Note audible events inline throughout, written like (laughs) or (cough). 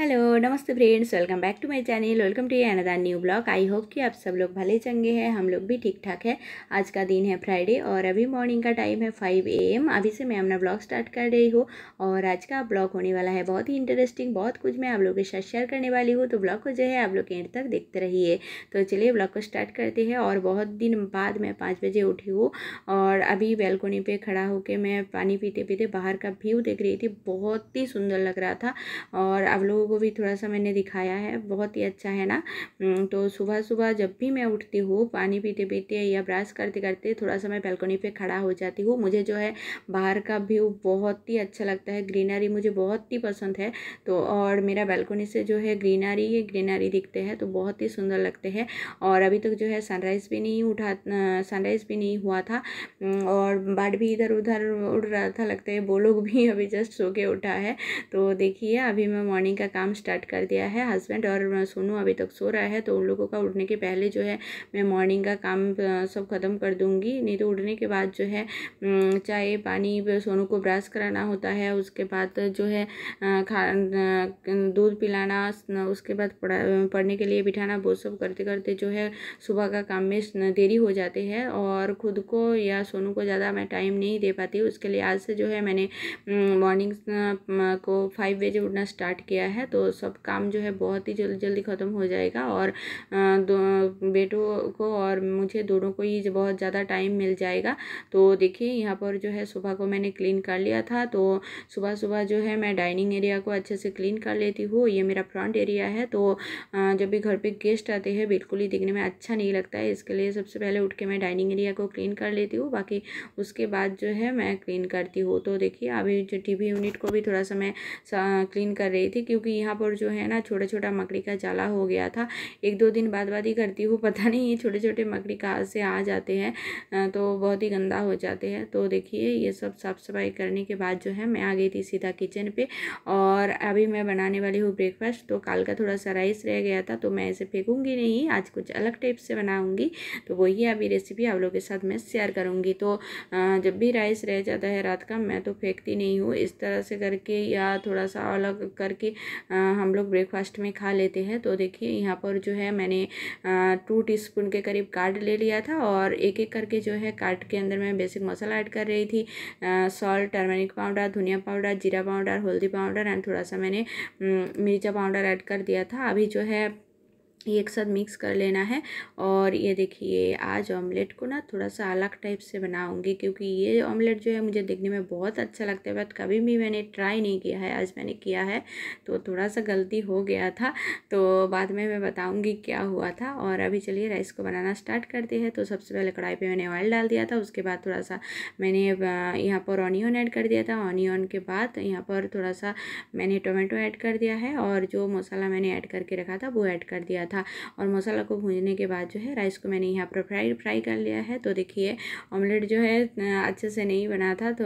hello नमस्ते friends welcome back to my channel welcome to ये new blog I hope कि आप सब लोग भले चंगे हैं हम लोग भी ठीक ठाक है आज का दिन है फ्राइडे और अभी मॉर्निंग का टाइम है फाइव ए एम अभी से मैं अपना ब्लॉग स्टार्ट कर रही हूँ और आज का ब्लॉग होने वाला है बहुत ही इंटरेस्टिंग बहुत कुछ मैं आप लोगों के साथ शेयर करने वाली हूँ तो ब्लॉग को जो है आप लोग एंड तक देखते रहिए तो चलिए ब्लॉग को स्टार्ट करते हैं और बहुत दिन बाद मैं पाँच बजे उठी हूँ और अभी बैलकोनी पर खड़ा होकर मैं पानी पीते पीते बाहर का व्यू देख रही थी बहुत ही सुंदर लग रहा था और आप लोग को भी थोड़ा सा मैंने दिखाया है बहुत ही अच्छा है ना तो सुबह सुबह जब भी मैं उठती हूँ पानी पीते पीते या ब्रश करते करते थोड़ा सा मैं बेलकनी पे खड़ा हो जाती हूँ मुझे जो है बाहर का व्यू बहुत ही अच्छा लगता है ग्रीनरी मुझे बहुत ही पसंद है तो और मेरा बैलकोनी से जो है ग्रीनरी ही ग्रीनरी दिखते हैं तो बहुत ही सुंदर लगते हैं और अभी तक जो है सनराइज़ भी नहीं उठा सनराइज़ भी नहीं हुआ था और बाढ़ भी इधर उधर उड़ रहा था लगता है वो लोग भी अभी जस्ट सो के उठा है तो देखिए अभी मैं मॉर्निंग का काम स्टार्ट कर दिया है हस्बैंड और सोनू अभी तक सो रहा है तो उन लोगों का उठने के पहले जो है मैं मॉर्निंग का काम सब ख़त्म कर दूंगी नहीं तो उठने के बाद जो है चाय पानी सोनू को ब्रश कराना होता है उसके बाद जो है दूध पिलाना उसके बाद पढ़ने के लिए बिठाना वो सब करते करते जो है सुबह का काम में देरी हो जाती है और खुद को या सोनू को ज़्यादा मैं टाइम नहीं दे पाती उसके लिए आज से जो है मैंने मॉर्निंग को फाइव बजे उठना स्टार्ट किया है है तो सब काम जो है बहुत ही जल्दी जल्दी ख़त्म हो जाएगा और दो बेटों को और मुझे दोनों को ही बहुत ज़्यादा टाइम मिल जाएगा तो देखिए यहाँ पर जो है सुबह को मैंने क्लीन कर लिया था तो सुबह सुबह जो है मैं डाइनिंग एरिया को अच्छे से क्लीन कर लेती हूँ ये मेरा फ्रंट एरिया है तो जब भी घर पर गेस्ट आते हैं बिल्कुल ही दिखने में अच्छा नहीं लगता है इसके लिए सबसे पहले उठ के मैं डाइनिंग एरिया को क्लीन कर लेती हूँ बाकी उसके बाद जो है मैं क्लीन करती हूँ तो देखिए अभी जो टी यूनिट को भी थोड़ा सा मैं क्लीन कर रही थी क्योंकि क्योंकि यहाँ पर जो है ना छोटा छोटा मकड़ी का जाला हो गया था एक दो दिन बाद ही करती हूँ पता नहीं ये छोटे छोटे मकड़ी कहाँ से आ जाते हैं तो बहुत ही गंदा हो जाते हैं तो देखिए ये सब साफ़ सफाई करने के बाद जो है मैं आ गई थी सीधा किचन पर और अभी मैं बनाने वाली हूँ ब्रेकफास्ट तो काल का थोड़ा सा राइस रह गया था तो मैं इसे फेंकूँगी नहीं आज कुछ अलग टाइप से बनाऊँगी तो वही अभी रेसिपी आप लोगों के साथ मैं शेयर करूँगी तो जब भी राइस रह जाता है रात का मैं तो फेंकती नहीं हूँ इस तरह से करके या थोड़ा सा अलग करके हम लोग ब्रेकफास्ट में खा लेते हैं तो देखिए यहाँ पर जो है मैंने टू टीस्पून के करीब काट ले लिया था और एक एक करके जो है काट के अंदर मैं बेसिक मसाला ऐड कर रही थी सॉल्ट टर्मेरिक पाउडर धनिया पाउडर जीरा पाउडर हल्दी पाउडर एंड थोड़ा सा मैंने मिर्चा पाउडर ऐड कर दिया था अभी जो है ये एक साथ मिक्स कर लेना है और ये देखिए आज ऑमलेट को ना थोड़ा सा अलग टाइप से बनाऊंगी क्योंकि ये ऑमलेट जो है मुझे देखने में बहुत अच्छा लगता है बट कभी भी मैंने ट्राई नहीं किया है आज मैंने किया है तो थोड़ा सा गलती हो गया था तो बाद में मैं बताऊँगी क्या हुआ था और अभी चलिए राइस को बनाना स्टार्ट करते हैं तो सबसे पहले कढ़ाई पर मैंने ऑयल डाल दिया था उसके बाद थोड़ा सा मैंने यहाँ पर ऑनियन ऐड कर दिया था ऑनियन के बाद यहाँ पर थोड़ा सा मैंने टोमेटो ऐड कर दिया है और जो मसाला मैंने ऐड करके रखा था वो ऐड कर दिया था और मसाला को भूनने के बाद जो है राइस को मैंने यहाँ पर फ्राई फ्राई कर लिया है तो देखिए ऑमलेट जो है अच्छे से नहीं बना था तो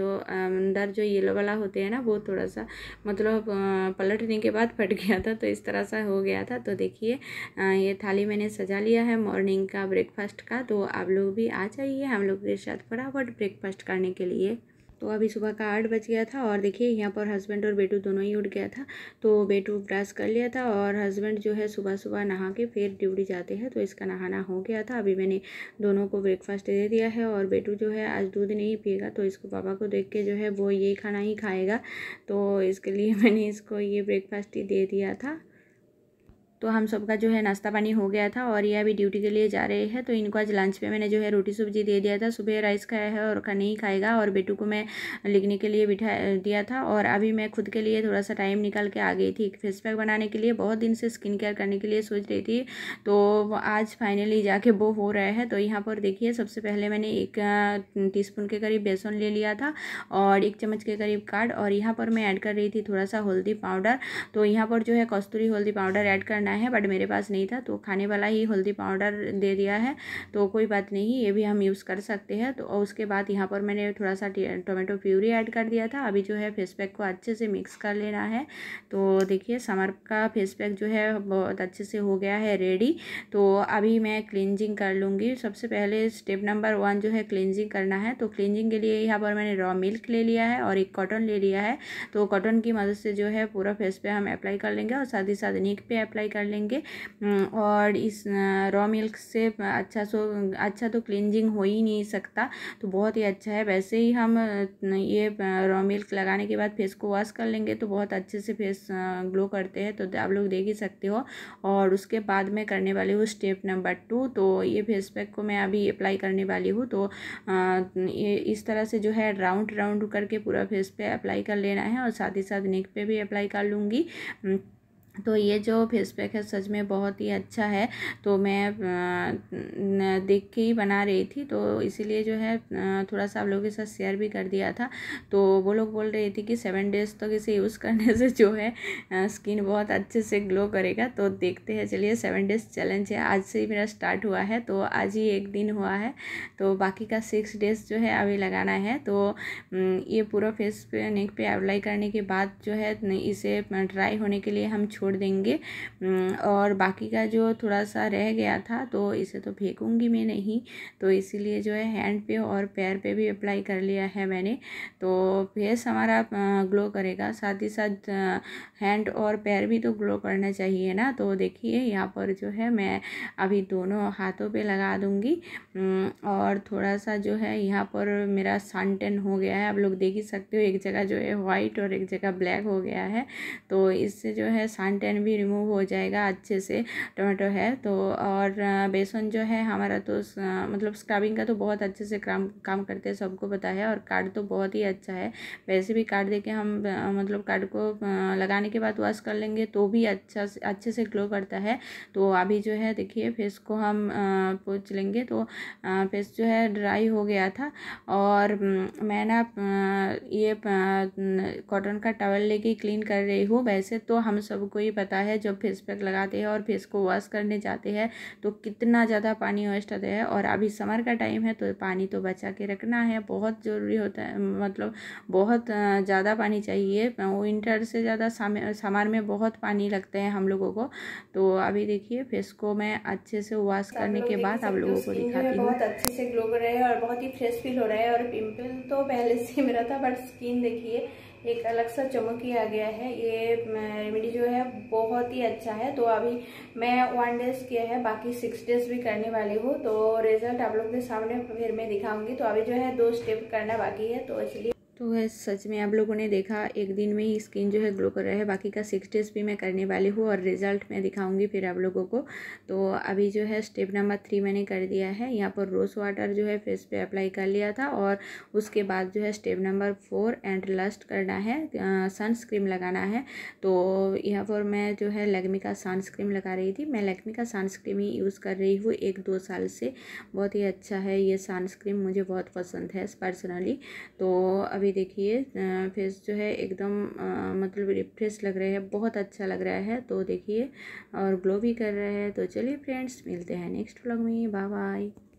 जो अंदर जो येलो वाला होते हैं ना वो थोड़ा सा मतलब पलटने के बाद फट गया था तो इस तरह सा हो गया था तो देखिए ये थाली मैंने सजा लिया है मॉर्निंग का ब्रेकफास्ट का तो आप लोग भी आ जाइए हम लोग के साथ फटाफट ब्रेकफास्ट करने के लिए तो अभी सुबह का आठ बज गया था और देखिए यहाँ पर हस्बैंड और बेटू दोनों ही उठ गया था तो बेटू ब्रश कर लिया था और हस्बैंड जो है सुबह सुबह नहा के फिर ड्यूटी जाते हैं तो इसका नहाना हो गया था अभी मैंने दोनों को ब्रेकफास्ट दे दिया है और बेटू जो है आज दूध नहीं पिएगा तो इसको पापा को देख के जो है वो ये खाना ही खाएगा तो इसके लिए (laughs) मैंने इसको ये ब्रेकफास्ट ही दे दिया था तो हम सबका जो है नाश्ता पानी हो गया था और ये अभी ड्यूटी के लिए जा रहे हैं तो इनको आज लंच पे मैंने जो है रोटी सब्जी दे दिया था सुबह राइस खाया है और नहीं खाएगा और बेटू को मैं लिखने के लिए बिठा दिया था और अभी मैं खुद के लिए थोड़ा सा टाइम निकाल के आ गई थी एक फेस पैक बनाने के लिए बहुत दिन से स्किन केयर करने के लिए सोच रही थी तो आज फाइनली जाके वो हो रहा है तो यहाँ पर देखिए सबसे पहले मैंने एक टी के करीब बेसन ले लिया था और एक चम्मच के करीब काट और यहाँ पर मैं ऐड कर रही थी थोड़ा सा हल्दी पाउडर तो यहाँ पर जो है कस्तूरी हल्दी पाउडर ऐड करना करना है बट मेरे पास नहीं था तो खाने वाला ही हल्दी पाउडर दे दिया है तो कोई बात नहीं ये भी हम यूज़ कर सकते हैं तो उसके बाद यहाँ पर मैंने थोड़ा सा टोमेटो प्यूरी ऐड कर दिया था अभी जो है फेस पैक को अच्छे से मिक्स कर लेना है तो देखिए समर का फेस पैक जो है बहुत अच्छे से हो गया है रेडी तो अभी मैं क्लिनजिंग कर लूँगी सबसे पहले स्टेप नंबर वन जो है क्लिनजिंग करना है तो क्लिनजिंग के लिए यहाँ पर मैंने रॉ मिल्क ले लिया है और एक कॉटन ले लिया है तो कॉटन की मदद से जो है पूरा फेस पे हम अप्लाई कर लेंगे और साथ ही साथ नीक पे अप्लाई कर कर लेंगे हम्म, और इस रॉ मिल्क से अच्छा सो अच्छा तो क्लिनजिंग हो ही नहीं सकता तो बहुत ही अच्छा है वैसे ही हम ये रॉ मिल्क लगाने के बाद फेस को वॉश कर लेंगे तो बहुत अच्छे से फेस ग्लो करते हैं तो आप लोग देख ही सकते हो और उसके बाद मैं करने वाली हूँ स्टेप नंबर टू तो ये फेस पैक को मैं अभी अप्लाई करने वाली हूँ तो ये इस तरह से जो है राउंड राउंड करके पूरा फेस पे अप्लाई कर लेना है और साथ ही साथ नेक पे भी अप्लाई कर लूँगी हम्म, तो ये जो फेस पैक है सच में बहुत ही अच्छा है तो मैं देख के ही बना रही थी तो इसीलिए जो है थोड़ा सा आप लोगों के साथ शेयर भी कर दिया था तो वो लोग बोल रही थी कि सेवन डेज़ तक तो इसे यूज़ करने से जो है स्किन बहुत अच्छे से ग्लो करेगा तो देखते हैं चलिए सेवन डेज़ चैलेंज है आज से ही मेरा स्टार्ट हुआ है तो आज ही एक दिन हुआ है तो बाकी का सिक्स डेज़ जो है अभी लगाना है तो ये पूरा फेस पे नेक पे अप्लाई करने के बाद जो है इसे ड्राई होने के लिए हम छोड़ छोड़ देंगे और बाकी का जो थोड़ा सा रह गया था तो इसे तो फेंकूँगी मैं नहीं तो इसीलिए जो है हैंड पे और पैर पे भी अप्लाई कर लिया है मैंने तो फेस हमारा ग्लो करेगा साथ ही साथ हैंड और पैर भी तो ग्लो करना चाहिए ना तो देखिए यहाँ पर जो है मैं अभी दोनों हाथों पर लगा दूँगी और थोड़ा सा जो है यहाँ पर मेरा सनटेन हो गया है आप लोग देख ही सकते हो एक जगह जो है वाइट और एक जगह ब्लैक हो गया है तो इससे जो है सन टैन टैन भी रिमूव हो जाएगा अच्छे से टमाटो है तो और बेसन जो है हमारा तो मतलब स्क्रबिंग का तो बहुत अच्छे से काम काम करते हैं सबको पता है और कार्ड तो बहुत ही अच्छा है वैसे भी कार्ड देके हम मतलब कार्ड को लगाने के बाद वॉश कर लेंगे तो भी अच्छा से अच्छे से ग्लो करता है तो अभी जो है देखिए फेस को हम पोच लेंगे तो फेस जो है ड्राई हो गया था और मैं ना ये कॉटन का टॉवल लेके क्लीन कर रही हूँ वैसे तो हम सबको ही पता है जब फेस पैक लगाते हैं और फेस को वॉश करने जाते हैं तो कितना ज़्यादा पानी वेस्ट होता है और अभी समर का टाइम है तो पानी तो बचा के रखना है बहुत ज़रूरी होता है मतलब बहुत ज़्यादा पानी चाहिए विंटर से ज़्यादा समर में बहुत पानी लगता है हम लोगों को तो अभी देखिए फेस को मैं अच्छे से वॉश तो करने के बाद आप लोगों को दिखाती हूँ बहुत अच्छे से ग्लो कर रहे हैं और बहुत ही फ्रेश फील हो रहा है और पिम्पल तो पहले से मेरा था बट स्किन देखिए एक अलग सा चमक किया गया है ये रेमेडी जो है बहुत ही अच्छा है तो अभी मैं वन डेज किया है बाकी सिक्स डेज भी करने वाली हूँ तो रिजल्ट आप लोग के सामने फिर मैं दिखाऊंगी तो अभी जो है दो स्टेप करना बाकी है तो इसलिए तो है सच में आप लोगों ने देखा एक दिन में ही स्किन जो है ग्लो कर रहा है बाकी का सिक्स डेज भी मैं करने वाली हूँ और रिज़ल्ट मैं दिखाऊंगी फिर आप लोगों को तो अभी जो है स्टेप नंबर थ्री मैंने कर दिया है यहाँ पर रोज़ वाटर जो है फेस पे अप्लाई कर लिया था और उसके बाद जो है step number four and last करना है सनस्क्रीम लगाना है तो यहाँ पर मैं जो है लग्मी का सनस्क्रीम लगा रही थी मैं लग्मी का सनस्क्रीम ही यूज़ कर रही हूँ एक दो साल से बहुत ही अच्छा है ये सनस्क्रीम मुझे बहुत पसंद है पर्सनली तो अभी अभी देखिए फेस जो है एकदम मतलब रिफ्रेश लग रहे हैं बहुत अच्छा लग रहा है तो देखिए और ग्लो भी कर रहे हैं तो चलिए फ्रेंड्स मिलते हैं नेक्स्ट व्लॉग में बाय बाय